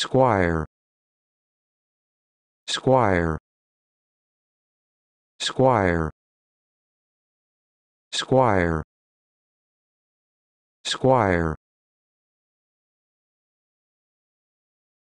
Squire Squire Squire Squire Squire